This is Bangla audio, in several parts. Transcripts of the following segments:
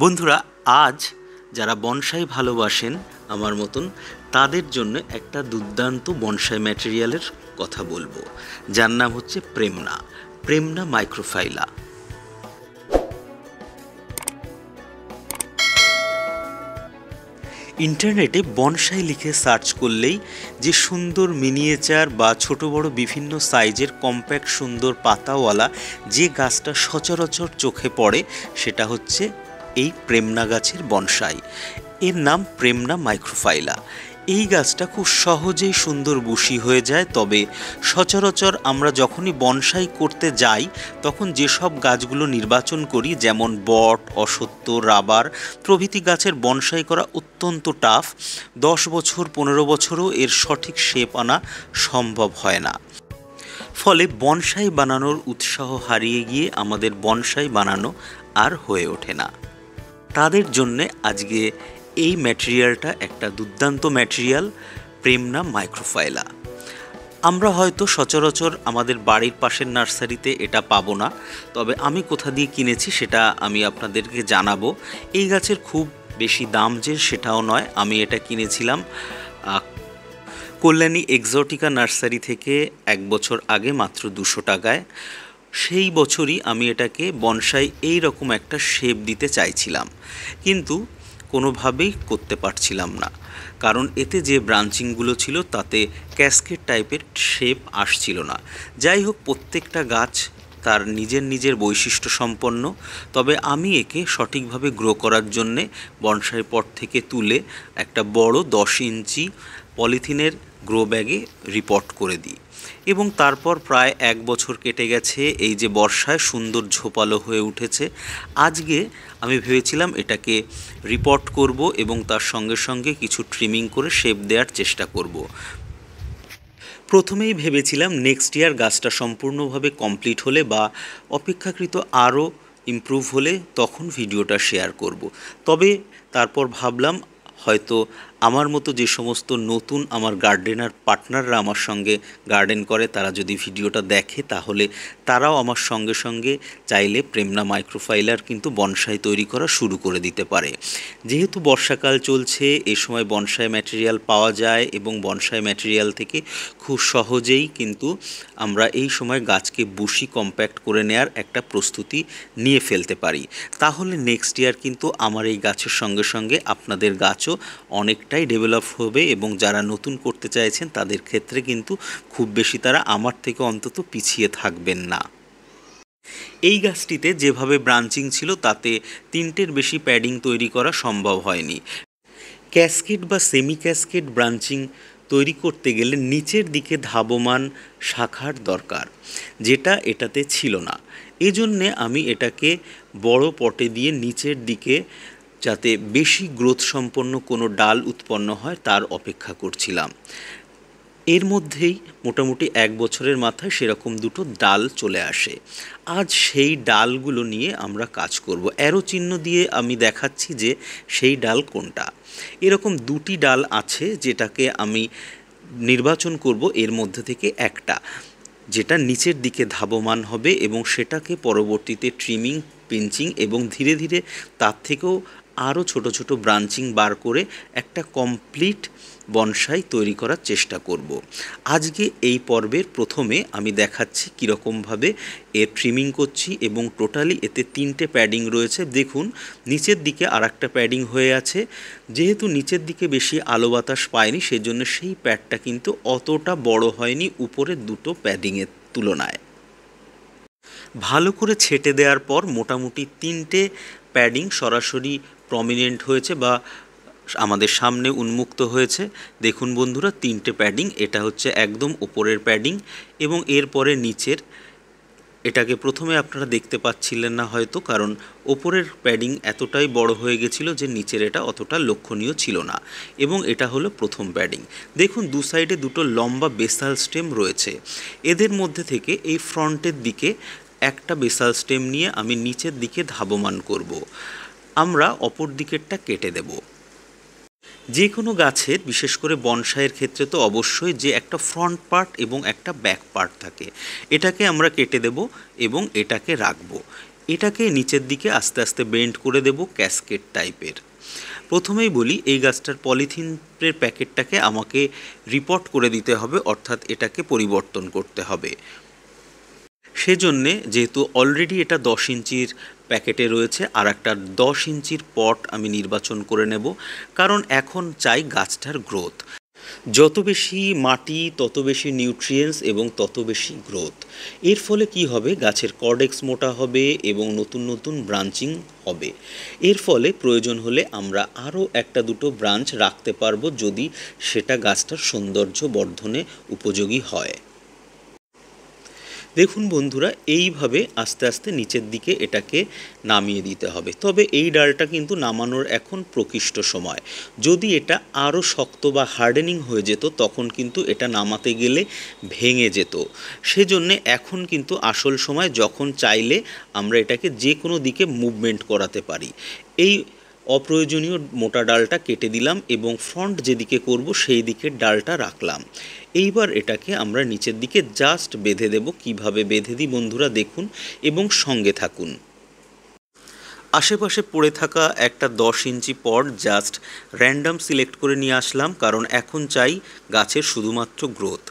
বন্ধুরা আজ যারা বনসাই ভালোবাসেন আমার মতন তাদের জন্য একটা দুর্দান্ত বনসাই ম্যাটেরিয়ালের কথা বলবো যার নাম হচ্ছে প্রেমনা প্রেমনা মাইক্রোফাইলা ইন্টারনেটে বনসাই লিখে সার্চ করলেই যে সুন্দর মিনিয়েচার বা ছোট বড় বিভিন্ন সাইজের কম্প্যাক্ট সুন্দর পাতাওয়ালা যে গাছটা সচরাচর চোখে পড়ে সেটা হচ্ছে এই প্রেমনা গাছের বনসাই এর নাম প্রেমনা মাইক্রোফাইলা এই গাছটা খুব সহজেই সুন্দর বুশি হয়ে যায় তবে সচরাচর আমরা যখনই বনসাই করতে যাই তখন যেসব গাছগুলো নির্বাচন করি যেমন বট অসত্য রাবার প্রভৃতি গাছের বনসাই করা অত্যন্ত টাফ দশ বছর পনেরো বছরও এর সঠিক শেপ আনা সম্ভব হয় না ফলে বনসাই বানানোর উৎসাহ হারিয়ে গিয়ে আমাদের বনসাই বানানো আর হয়ে ওঠে না তাদের জন্যে আজকে এই ম্যাটেরিয়ালটা একটা দুর্দান্ত ম্যাটেরিয়াল না মাইক্রোফাইলা আমরা হয়তো সচরাচর আমাদের বাড়ির পাশের নার্সারিতে এটা পাবো না তবে আমি কোথা দিয়ে কিনেছি সেটা আমি আপনাদেরকে জানাবো এই গাছের খুব বেশি দাম যে সেটাও নয় আমি এটা কিনেছিলাম কল্যাণী এক্সোটিকা নার্সারি থেকে এক বছর আগে মাত্র দুশো টাকায় সেই বছরই আমি এটাকে বনসাই এই রকম একটা শেপ দিতে চাইছিলাম কিন্তু কোনোভাবেই করতে পারছিলাম না কারণ এতে যে ব্রাঞ্চিংগুলো ছিল তাতে ক্যাসকেট টাইপের শেপ আসছিল না যাই হোক প্রত্যেকটা গাছ তার নিজের নিজের বৈশিষ্ট্য সম্পন্ন তবে আমি একে সঠিকভাবে গ্রো করার জন্যে বনসাই পট থেকে তুলে একটা বড় দশ ইঞ্চি পলিথিনের গ্রো ব্যাগে রিপোর্ট করে দিই এবং তারপর প্রায় এক বছর কেটে গেছে এই যে বর্ষায় সুন্দর ঝোপালো হয়ে উঠেছে আজকে আমি ভেবেছিলাম এটাকে রিপোর্ট করব এবং তার সঙ্গে সঙ্গে কিছু ট্রিমিং করে শেপ দেওয়ার চেষ্টা করব প্রথমেই ভেবেছিলাম নেক্সট ইয়ার গাছটা সম্পূর্ণভাবে কমপ্লিট হলে বা অপেক্ষাকৃত আরও ইমপ্রুভ হলে তখন ভিডিওটা শেয়ার করব তবে তারপর ভাবলাম হয়তো আমার মতো যে সমস্ত নতুন আমার গার্ডেনার পার্টনাররা আমার সঙ্গে গার্ডেন করে তারা যদি ভিডিওটা দেখে তাহলে তারাও আমার সঙ্গে সঙ্গে চাইলে প্রেমনা মাইক্রোফাইলার কিন্তু বনসাই তৈরি করা শুরু করে দিতে পারে যেহেতু বর্ষাকাল চলছে এ সময় বনসাই ম্যাটেরিয়াল পাওয়া যায় এবং বনসাই ম্যাটেরিয়াল থেকে খুব সহজেই কিন্তু আমরা এই সময় গাছকে বসি কম্প্যাক্ট করে নেয়ার একটা প্রস্তুতি নিয়ে ফেলতে পারি তাহলে নেক্সট ইয়ার কিন্তু আমার এই গাছের সঙ্গে সঙ্গে আপনাদের গাছও অনেকটাই ডেভেলপ হবে এবং যারা নতুন করতে চাইছেন তাদের ক্ষেত্রে কিন্তু খুব বেশি তারা আমার থেকে অন্তত পিছিয়ে থাকবেন না এই গাছটিতে যেভাবে ব্রাঞ্চিং ছিল তাতে তিনটের বেশি প্যাডিং তৈরি করা সম্ভব হয়নি ক্যাসকেট বা সেমি ক্যাসকেট ব্রাঞ্চিং তৈরি করতে গেলে নিচের দিকে ধাবমান শাখার দরকার যেটা এটাতে ছিল না এজন্যে আমি এটাকে বড় পটে দিয়ে নিচের দিকে যাতে বেশি গ্রোথ সম্পন্ন কোনো ডাল উৎপন্ন হয় তার অপেক্ষা করছিলাম এর মধ্যেই মোটামুটি এক বছরের মাথায় সেরকম দুটো ডাল চলে আসে আজ সেই ডালগুলো নিয়ে আমরা কাজ করব অ্যারো চিহ্ন দিয়ে আমি দেখাচ্ছি যে সেই ডাল কোনটা এরকম দুটি ডাল আছে যেটাকে আমি নির্বাচন করব এর মধ্যে থেকে একটা যেটা নিচের দিকে ধাবমান হবে এবং সেটাকে পরবর্তীতে ট্রিমিং পিঞ্চিং এবং ধীরে ধীরে তার থেকেও আরও ছোট ছোট ব্রাঞ্চিং বার করে একটা কমপ্লিট বনসাই তৈরি করার চেষ্টা করব। আজকে এই পর্বের প্রথমে আমি দেখাচ্ছি কীরকমভাবে এর ট্রিমিং করছি এবং টোটালি এতে তিনটে প্যাডিং রয়েছে দেখুন নিচের দিকে আর একটা প্যাডিং হয়ে আছে যেহেতু নিচের দিকে বেশি আলো বাতাস পায়নি সেজন্য সেই প্যাডটা কিন্তু অতটা বড় হয়নি উপরে দুটো প্যাডিংয়ের তুলনায় ভালো করে ছেটে দেওয়ার পর মোটামুটি তিনটে প্যাডিং সরাসরি প্রমিনেন্ট হয়েছে বা আমাদের সামনে উন্মুক্ত হয়েছে দেখুন বন্ধুরা তিনটে প্যাডিং এটা হচ্ছে একদম ওপরের প্যাডিং এবং এরপরে নিচের এটাকে প্রথমে আপনারা দেখতে পাচ্ছিলেন না হয়তো কারণ ওপরের প্যাডিং এতটাই বড় হয়ে গেছিল যে নিচের এটা অতটা লক্ষণীয় ছিল না এবং এটা হলো প্রথম প্যাডিং দেখুন দু সাইডে দুটো লম্বা বেসাল স্টেম রয়েছে এদের মধ্যে থেকে এই ফ্রন্টের দিকে একটা বেসাল স্টেম নিয়ে আমি নিচের দিকে ধাবমান করব। আমরা অপর দিকেরটা কেটে দেব যে কোনো গাছের বিশেষ করে বনসাইয়ের ক্ষেত্রে তো অবশ্যই যে একটা ফ্রন্ট পার্ট এবং একটা ব্যাক পার্ট থাকে এটাকে আমরা কেটে দেব এবং এটাকে রাখবো এটাকে নিচের দিকে আস্তে আস্তে বেন্ড করে দেব ক্যাসকেট টাইপের প্রথমেই বলি এই গাছটার পলিথিনের প্যাকেটটাকে আমাকে রিপোর্ট করে দিতে হবে অর্থাৎ এটাকে পরিবর্তন করতে হবে সেজন্যে যেহেতু অলরেডি এটা দশ ইঞ্চির প্যাকেটে রয়েছে আর একটা দশ ইঞ্চির পট আমি নির্বাচন করে নেব কারণ এখন চাই গাছটার গ্রোথ যত বেশি মাটি তত বেশি নিউট্রিয়েন্টস এবং তত বেশি গ্রোথ এর ফলে কি হবে গাছের কর্ডেক্স মোটা হবে এবং নতুন নতুন ব্রাঞ্চিং হবে এর ফলে প্রয়োজন হলে আমরা আরও একটা দুটো ব্রাঞ্চ রাখতে পারবো যদি সেটা গাছটার সৌন্দর্য বর্ধনে উপযোগী হয় দেখুন বন্ধুরা এইভাবে আস্তে আস্তে নিচের দিকে এটাকে নামিয়ে দিতে হবে তবে এই ডালটা কিন্তু নামানোর এখন প্রকৃষ্ট সময় যদি এটা আরও শক্ত বা হার্ডেনিং হয়ে যেত তখন কিন্তু এটা নামাতে গেলে ভেঙে যেত সেজন্যে এখন কিন্তু আসল সময় যখন চাইলে আমরা এটাকে যে কোনো দিকে মুভমেন্ট করাতে পারি এই অপ্রয়োজনীয় মোটা ডালটা কেটে দিলাম এবং ফ্রন্ট যেদিকে করব সেই দিকে ডালটা রাখলাম এইবার এটাকে আমরা নিচের দিকে জাস্ট বেঁধে দেব কিভাবে বেঁধে দিই বন্ধুরা দেখুন এবং সঙ্গে থাকুন আশেপাশে পড়ে থাকা একটা দশ inch pot just random select করে নিয়ে আসলাম কারণ এখন চাই গাছের শুধুমাত্র গ্রোথ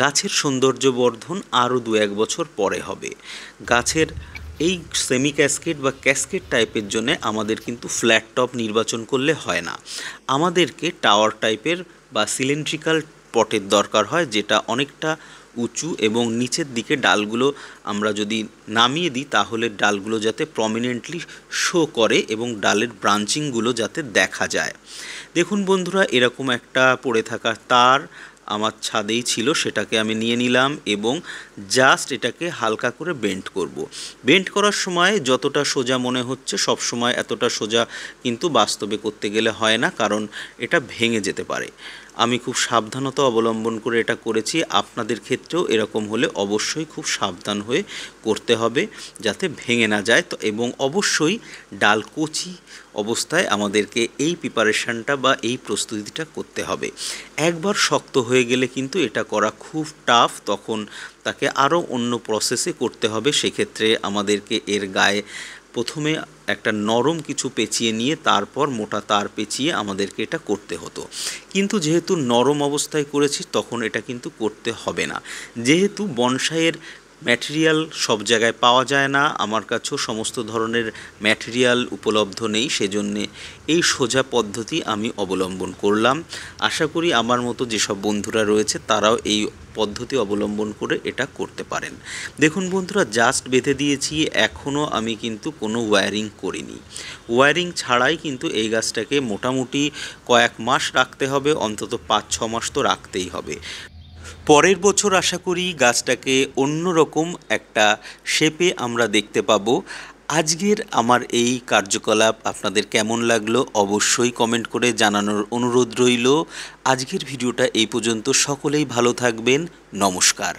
গাছের সৌন্দর্য বর্ধন আরও দু এক বছর পরে হবে গাছের এই সেমি ক্যাসকেট বা ক্যাসকেট টাইপের জন্য আমাদের কিন্তু ফ্ল্যাট টপ নির্বাচন করলে হয় না আমাদেরকে টাওয়ার টাইপের বা সিলিন্ড্রিক্যাল পটের দরকার হয় যেটা অনেকটা উঁচু এবং নিচের দিকে ডালগুলো আমরা যদি নামিয়ে দিই তাহলে ডালগুলো যাতে প্রমিনেন্টলি শো করে এবং ডালের ব্রাঞ্চিংগুলো যাতে দেখা যায় দেখুন বন্ধুরা এরকম একটা পড়ে থাকা তার আমার ছাদেই ছিল সেটাকে আমি নিয়ে নিলাম এবং জাস্ট এটাকে হালকা করে বেন্ট করব। বেন্ট করার সময় যতটা সোজা মনে হচ্ছে সব সময় এতটা সোজা কিন্তু বাস্তবে করতে গেলে হয় না কারণ এটা ভেঙে যেতে পারে আমি খুব সাবধানতা অবলম্বন করে এটা করেছি আপনাদের ক্ষেত্রেও এরকম হলে অবশ্যই খুব সাবধান হয়ে করতে হবে যাতে ভেঙে না যায় তো এবং অবশ্যই ডাল কচি অবস্থায় আমাদেরকে এই প্রিপারেশানটা বা এই প্রস্তুতিটা করতে হবে একবার শক্ত হয়ে গেলে কিন্তু এটা করা খুব টাফ তখন তাকে আরও অন্য প্রসেসে করতে হবে সেক্ষেত্রে আমাদেরকে এর গায়ে প্রথমে একটা নরম কিছু পেঁচিয়ে নিয়ে তারপর মোটা তার পেঁচিয়ে আমাদেরকে এটা করতে হতো কিন্তু যেহেতু নরম অবস্থায় করেছি তখন এটা কিন্তু করতে হবে না যেহেতু বনসাইয়ের ম্যাটেরিয়াল সব জায়গায় পাওয়া যায় না আমার কাছেও সমস্ত ধরনের ম্যাটেরিয়াল উপলব্ধ নেই সেজন্যে এই সোজা পদ্ধতি আমি অবলম্বন করলাম আশা করি আমার মতো যেসব বন্ধুরা রয়েছে তারাও এই পদ্ধতি অবলম্বন করে এটা করতে পারেন দেখুন বন্ধুরা জাস্ট বেঁধে দিয়েছি এখনও আমি কিন্তু কোনো ওয়্যারিং করিনি ওয়্যারিং ছাড়াই কিন্তু এই গাছটাকে মোটামুটি কয়েক মাস রাখতে হবে অন্তত পাঁচ ছ মাস তো রাখতেই হবে পরের বছর আশা করি গাছটাকে অন্যরকম একটা শেপে আমরা দেখতে পাবো আজকের আমার এই কার্যকলাপ আপনাদের কেমন লাগলো অবশ্যই কমেন্ট করে জানানোর অনুরোধ রইল আজকের ভিডিওটা এই পর্যন্ত সকলেই ভালো থাকবেন নমস্কার